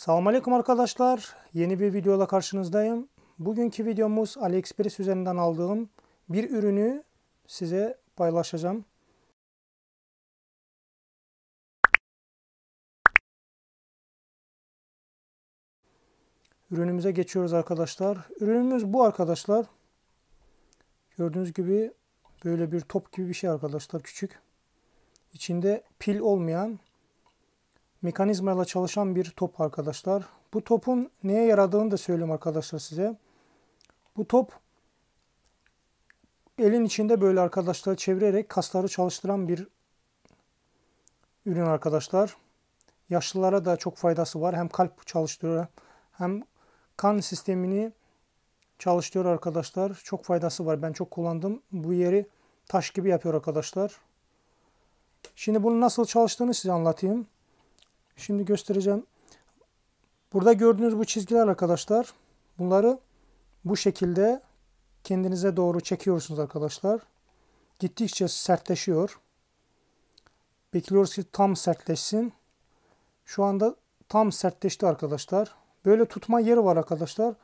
Selamünaleyküm arkadaşlar. Yeni bir videoyla karşınızdayım. Bugünkü videomuz AliExpress üzerinden aldığım bir ürünü size paylaşacağım. Ürünümüze geçiyoruz arkadaşlar. Ürünümüz bu arkadaşlar. Gördüğünüz gibi böyle bir top gibi bir şey arkadaşlar küçük. İçinde pil olmayan mekanizmayla çalışan bir top arkadaşlar. Bu topun neye yaradığını da söyleyeyim arkadaşlar size. Bu top elin içinde böyle arkadaşlar çevirerek kasları çalıştıran bir ürün arkadaşlar. Yaşlılara da çok faydası var. Hem kalp çalıştırıyor hem kan sistemini çalıştırıyor arkadaşlar. Çok faydası var. Ben çok kullandım. Bu yeri taş gibi yapıyor arkadaşlar. Şimdi bunu nasıl çalıştığını size anlatayım. Şimdi göstereceğim. Burada gördüğünüz bu çizgiler arkadaşlar. Bunları bu şekilde kendinize doğru çekiyorsunuz arkadaşlar. Gittikçe sertleşiyor. Bekliyoruz ki tam sertleşsin. Şu anda tam sertleşti arkadaşlar. Böyle tutma yeri var arkadaşlar.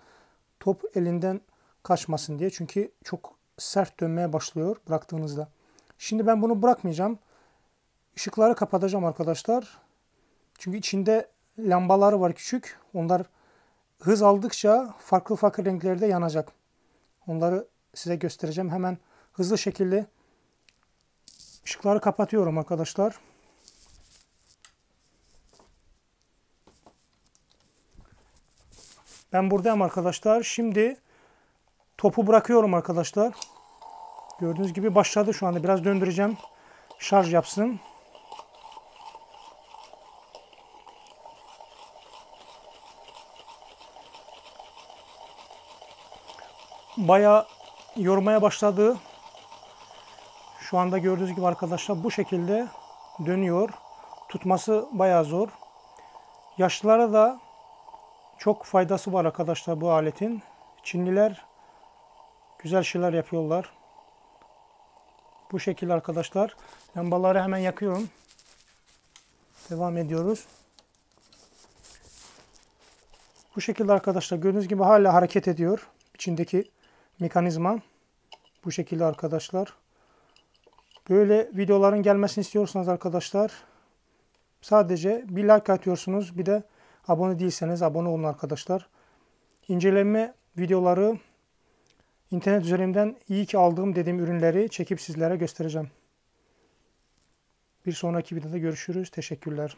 Top elinden kaçmasın diye. Çünkü çok sert dönmeye başlıyor bıraktığınızda. Şimdi ben bunu bırakmayacağım. Işıkları kapatacağım arkadaşlar. Çünkü içinde lambalar var küçük. Onlar hız aldıkça farklı farklı renklerde yanacak. Onları size göstereceğim. Hemen hızlı şekilde ışıkları kapatıyorum arkadaşlar. Ben buradayım arkadaşlar. Şimdi topu bırakıyorum arkadaşlar. Gördüğünüz gibi başladı şu anda. Biraz döndüreceğim. Şarj yapsın. bayağı yormaya başladı. Şu anda gördüğünüz gibi arkadaşlar bu şekilde dönüyor. Tutması bayağı zor. Yaşlılara da çok faydası var arkadaşlar bu aletin. Çinliler güzel şeyler yapıyorlar. Bu şekilde arkadaşlar. Lambaları hemen yakıyorum. Devam ediyoruz. Bu şekilde arkadaşlar gördüğünüz gibi hala hareket ediyor. İçindeki mekanizma bu şekilde arkadaşlar. Böyle videoların gelmesini istiyorsanız arkadaşlar sadece bir like atıyorsunuz bir de abone değilseniz abone olun arkadaşlar. İnceleme videoları internet üzerinden iyi ki aldığım dediğim ürünleri çekip sizlere göstereceğim. Bir sonraki videoda görüşürüz. Teşekkürler.